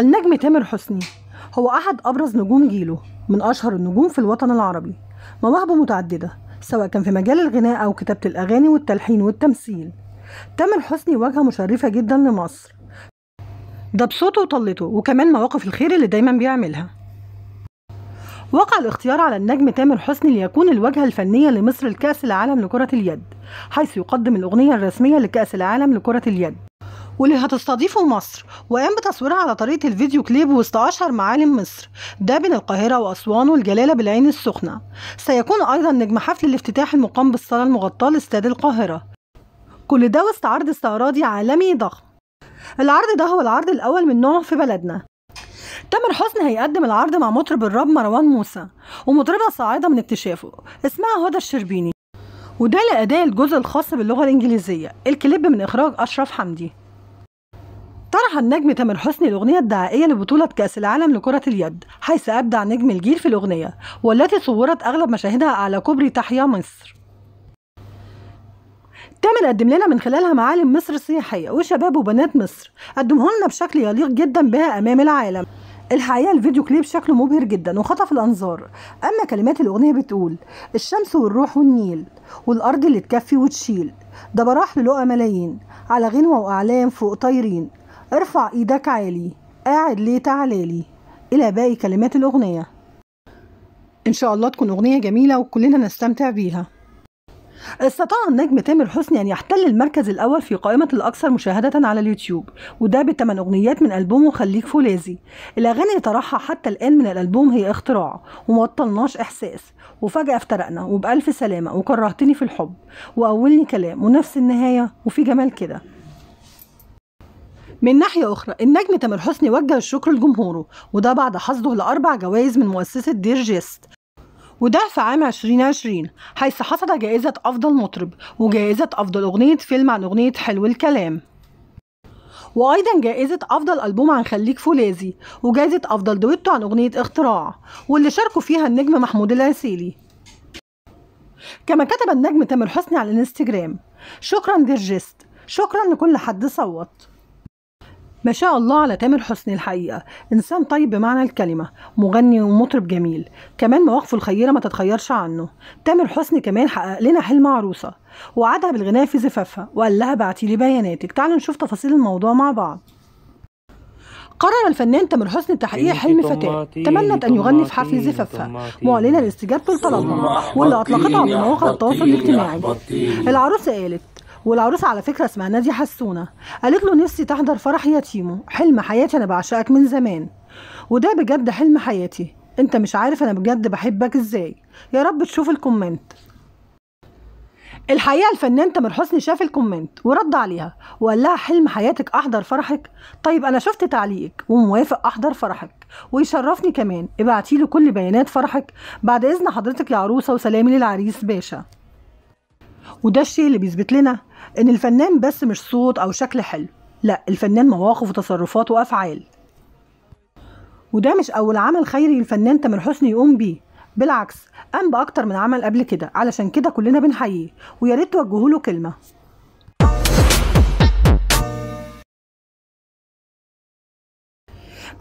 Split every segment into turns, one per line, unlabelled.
النجم تامر حسني هو أحد أبرز نجوم جيله من أشهر النجوم في الوطن العربي مواهبه متعددة سواء كان في مجال الغناء أو كتابة الأغاني والتلحين والتمثيل تامر حسني واجهة مشرفة جدا لمصر ده بصوته وطلته وكمان مواقف الخير اللي دايما بيعملها وقع الاختيار على النجم تامر حسني ليكون الواجهة الفنية لمصر لكأس العالم لكرة اليد حيث يقدم الأغنية الرسمية لكأس العالم لكرة اليد واللي هتستضيفه مصر وقام بتصويرها على طريقة الفيديو كليب وسط أشهر معالم مصر ده بين القاهرة وأسوان والجلالة بالعين السخنة سيكون أيضا نجم حفل الافتتاح المقام بالصالة المغطاة لاستاد القاهرة كل ده وسط عرض استعراضي عالمي ضخم العرض ده هو العرض الأول من نوعه في بلدنا تامر حسني هيقدم العرض مع مطرب الراب مروان موسى ومطربة صاعدة من اكتشافه اسمها هدى الشربيني وده لأداء الجزء الخاص باللغة الإنجليزية الكليب من إخراج أشرف حمدي طرح النجم تامر حسني الأغنية الدعائية لبطولة كأس العالم لكرة اليد حيث أبدع نجم الجيل في الأغنية والتي صورت أغلب مشاهدها على كوبري تحيا مصر تامر قدم لنا من خلالها معالم مصر السياحية وشباب وبنات مصر قدمه لنا بشكل يليق جدا بها أمام العالم الحقيقة الفيديو كليب شكله مبهر جدا وخطف الأنظار أما كلمات الأغنية بتقول الشمس والروح والنيل والأرض اللي تكفي وتشيل ده براح للقى ملايين على غنوة وأعلام فوق طايرين ارفع ايدك عالي قاعد ليه تعالى لي الى باقي كلمات الاغنيه ان شاء الله تكون اغنيه جميله وكلنا نستمتع بيها استطاع النجم تامر حسني أن يحتل المركز الأول في قائمة الأكثر مشاهدة على اليوتيوب وده بثمان أغنيات من ألبومه خليك فولاذي الأغاني اللي طرحها حتى الآن من الألبوم هي اختراع ومبطلناش إحساس وفجأة افترقنا وبألف سلامة وكرهتني في الحب وأولني كلام ونفس النهاية وفي جمال كده من ناحية أخرى النجم تامر حسني وجه الشكر لجمهوره وده بعد حصده لأربع جوائز من مؤسسة دير جيست وده في عام 2020 حيث حصد جائزة أفضل مطرب وجائزة أفضل أغنية فيلم عن أغنية حلو الكلام وأيضا جائزة أفضل ألبوم عن خليك فولاذي وجائزة أفضل دويتو عن أغنية اختراع واللي شاركوا فيها النجم محمود العسيلي كما كتب النجم تامر حسني على الانستجرام شكرا دير جيست شكرا لكل حد صوت ما شاء الله على تامر حسني الحقيقة إنسان طيب بمعنى الكلمة مغني ومطرب جميل كمان مواقفه الخيرة ما تتخيرش عنه تامر حسني كمان حقق لنا حلم عروسة وعدها بالغناء في زفافها وقال لها بعتي لي بياناتك تعالوا نشوف تفاصيل الموضوع مع بعض قرر الفنان تامر حسني تحقيق حلم فتاة تمنت أن يغني في حفل زفافها معلنة الاستجابة لطلبها واللي أطلقتها على مواقع التواصل الاجتماعي العروسة قالت والعروسه على فكره اسمها نادي حسونه قالت له نفسي تحضر فرح يتيمه حلم حياتي انا بعشقك من زمان وده بجد حلم حياتي انت مش عارف انا بجد بحبك ازاي يا رب تشوف الكومنت الحقيقه الفنان تامر حسني شاف الكومنت ورد عليها وقال لها حلم حياتك احضر فرحك طيب انا شفت تعليقك وموافق احضر فرحك ويشرفني كمان ابعتي له كل بيانات فرحك بعد اذن حضرتك يا عروسه وسلامي للعريس باشا وده الشيء اللي بيثبت لنا ان الفنان بس مش صوت او شكل حلو لا الفنان مواقف وتصرفات وافعال وده مش اول عمل خيري الفنان تامر حسني يقوم بيه بالعكس قام باكتر من عمل قبل كده علشان كده كلنا بنحييه ويا ريت توجهوا له كلمه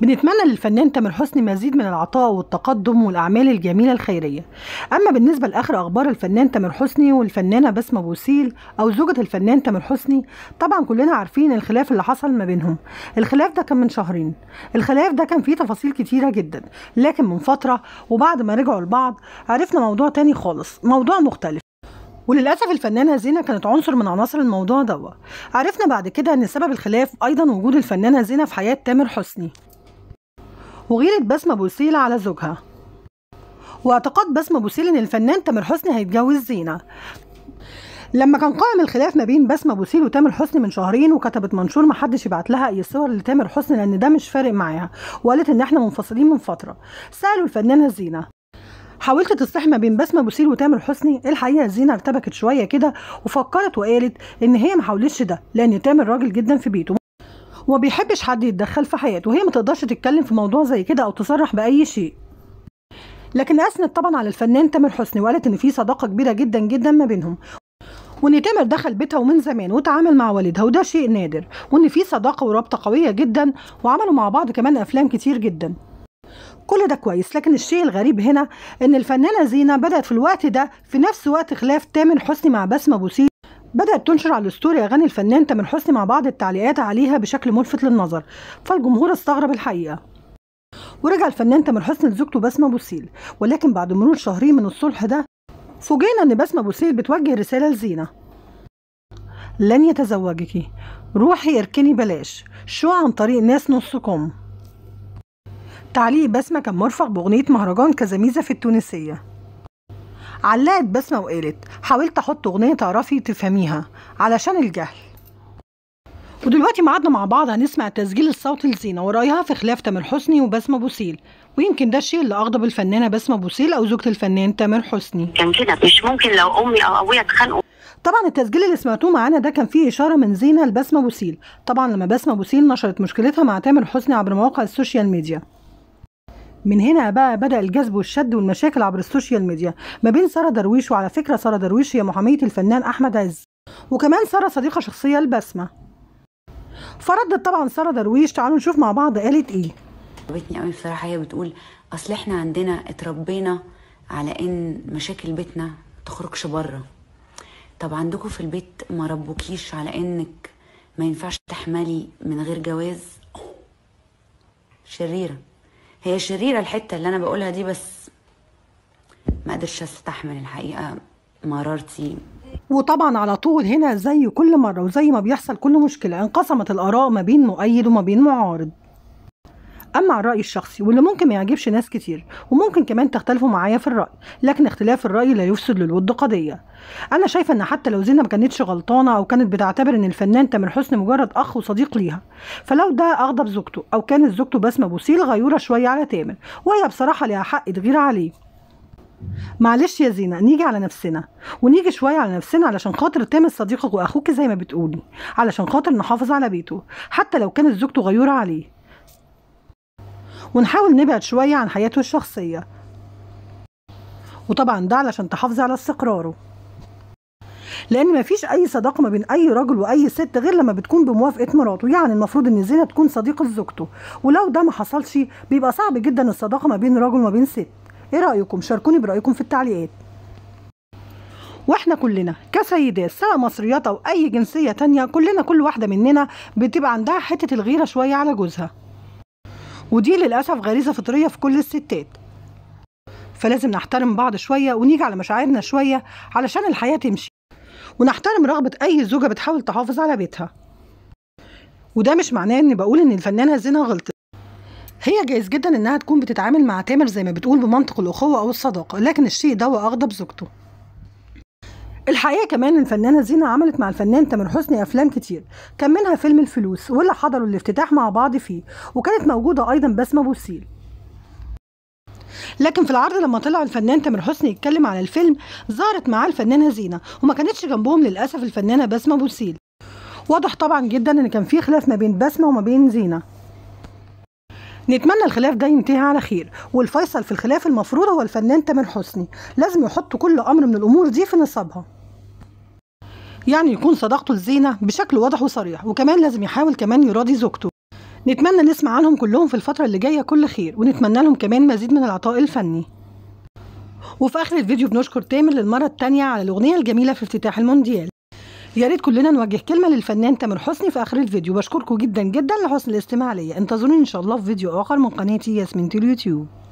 بنتمنى للفنان تامر حسني مزيد من العطاء والتقدم والاعمال الجميله الخيريه اما بالنسبه لاخر اخبار الفنان تامر حسني والفنانه بسمه بوسيل او زوجة الفنان تامر حسني طبعا كلنا عارفين الخلاف اللي حصل ما بينهم الخلاف ده كان من شهرين الخلاف ده كان فيه تفاصيل كتيره جدا لكن من فتره وبعد ما رجعوا لبعض عرفنا موضوع تاني خالص موضوع مختلف وللاسف الفنانه زينه كانت عنصر من عناصر الموضوع دوا عرفنا بعد كده ان سبب الخلاف ايضا وجود الفنانه زينه في حياه تامر حسني وغيرت بسمة بوسيل على زوجها واعتقاد بسمة بوسيل إن الفنان تامر حسني هيتجوز زينة لما كان قائم الخلاف ما بين بسمه بوسيل وتامر حسني من شهرين وكتبت منشور ما حدش يبعت لها اي صور لتامر حسني لان ده مش فارق معاها وقالت ان احنا منفصلين من فتره سالوا الفنانه زينه حاولت تصحي ما بين بسمه بوسيل وتامر حسني الحقيقه زينه ارتبكت شويه كده وفكرت وقالت ان هي ما حاولتش ده لان تامر راجل جدا في بيته وما بيحبش حد يتدخل في حياته وهي ما تقدرش تتكلم في موضوع زي كده او تصرح باي شيء لكن اسند طبعا على الفنان تامر حسني وقالت ان في صداقه كبيره جدا جدا ما بينهم وان تامر دخل بيتها ومن زمان وتعامل مع والدها وده شيء نادر وان في صداقه ورابطه قويه جدا وعملوا مع بعض كمان افلام كتير جدا كل ده كويس لكن الشيء الغريب هنا ان الفنانه زينه بدات في الوقت ده في نفس وقت خلاف تامر حسني مع بسمه بوسيل بدأت تنشر على الستوري أغاني الفنان تامر حسني مع بعض التعليقات عليها بشكل ملفت للنظر فالجمهور استغرب الحقيقة ورجع الفنان تامر حسني لزوجته بسمة بوسيل ولكن بعد مرور شهرين من الصلح ده فوجئنا أن بسمة بوسيل بتوجه رسالة لزينة لن يتزوجك روحي اركني بلاش شو عن طريق ناس نص كم تعليق بسمة كان مرفق بأغنية مهرجان كزميزة في التونسية علقت بسمة وقالت حاولت أحط أغنية تعرفي تفهميها علشان الجهل ودلوقتي معادنا مع بعض هنسمع التسجيل الصوتي لزينة ورأيها في خلاف تامر حسني وبسمة بوسيل ويمكن ده الشيء اللي أغضب الفنانة بسمة بوسيل أو زوجة الفنان تامر حسني كان كده مش ممكن لو أمي أو أبويا اتخانقوا طبعا التسجيل اللي سمعتوه معانا ده كان فيه اشاره من زينه لبسمه بوسيل طبعا لما بسمه بوسيل نشرت مشكلتها مع تامر حسني عبر مواقع السوشيال ميديا من هنا بقى بدا الجذب والشد والمشاكل عبر السوشيال ميديا ما بين ساره درويش وعلى فكره ساره درويش هي محاميه الفنان احمد عز وكمان ساره صديقه شخصيه لبسمه فردت طبعا ساره درويش تعالوا نشوف مع بعض قالت ايه عجبتني قوي بصراحه هي بتقول اصل احنا عندنا اتربينا على ان مشاكل بيتنا تخرجش بره طب عندكم في البيت ما ربوكيش على انك ما ينفعش تحملي من غير جواز شريره هي شريرة الحتة اللي أنا بقولها دي بس ما قدرش أستحمل الحقيقة مرارتي وطبعا على طول هنا زي كل مرة وزي ما بيحصل كل مشكلة انقسمت الآراء ما بين مؤيد وما بين معارض اما عن رايي الشخصي واللي ممكن ما يعجبش ناس كتير وممكن كمان تختلفوا معايا في الراي لكن اختلاف الراي لا يفسد للود قضيه انا شايفه ان حتى لو زينب ما كانتش غلطانه او كانت بتعتبر ان الفنان تامر حسني مجرد اخ وصديق ليها فلو ده اغضب زوجته او كانت زوجته بسمه بوسيل غيوره شويه على تامر وهي بصراحه ليها حق تغير عليه معلش يا زينة نيجي على نفسنا ونيجي شوية على نفسنا علشان خاطر تامر صديقك وأخوك زي ما بتقولي علشان خاطر نحافظ على بيته حتى لو كانت زوجته غيورة عليه ونحاول نبعد شوية عن حياته الشخصية وطبعا ده علشان تحافظي على استقراره لان مفيش اي صداقه ما بين اي راجل واي ست غير لما بتكون بموافقه مراته يعني المفروض ان زينه تكون صديقه زوجته ولو ده ما حصلش بيبقى صعب جدا الصداقه ما بين راجل وما بين ست ايه رايكم شاركوني برايكم في التعليقات واحنا كلنا كسيدات سواء مصريات او اي جنسيه تانية كلنا كل واحده مننا بتبقى عندها حته الغيره شويه على جوزها ودي للأسف غريزة فطرية في كل الستات فلازم نحترم بعض شوية ونيجي على مشاعرنا شوية علشان الحياة تمشي ونحترم رغبة أي زوجة بتحاول تحافظ على بيتها وده مش معناه إني بقول إن الفنانة زينة غلطت هي جايز جدا إنها تكون بتتعامل مع تامر زي ما بتقول بمنطق الأخوة أو الصداقة لكن الشيء ده اغضب زوجته الحقيقه كمان الفنانه زينه عملت مع الفنان تامر حسني افلام كتير كان منها فيلم الفلوس واللي حضروا الافتتاح مع بعض فيه وكانت موجوده ايضا بسمه بوسيل لكن في العرض لما طلع الفنان تامر حسني يتكلم على الفيلم ظهرت معاه الفنانه زينه وما كانتش جنبهم للاسف الفنانه بسمه بوسيل واضح طبعا جدا ان كان في خلاف ما بين بسمه وما بين زينه نتمنى الخلاف ده ينتهي على خير والفيصل في الخلاف المفروض هو الفنان تامر حسني لازم يحط كل امر من الامور دي في نصابها يعني يكون صداقته لزينة بشكل واضح وصريح وكمان لازم يحاول كمان يراضي زوجته نتمنى نسمع عنهم كلهم في الفترة اللي جاية كل خير ونتمنى لهم كمان مزيد من العطاء الفني وفي آخر الفيديو بنشكر تامر للمرة التانية على الأغنية الجميلة في افتتاح المونديال يا ريت كلنا نوجه كلمة للفنان تامر حسني في آخر الفيديو بشكركم جدا جدا لحسن الاستماع ليا انتظروني إن شاء الله في فيديو آخر من قناتي ياسمين اليوتيوب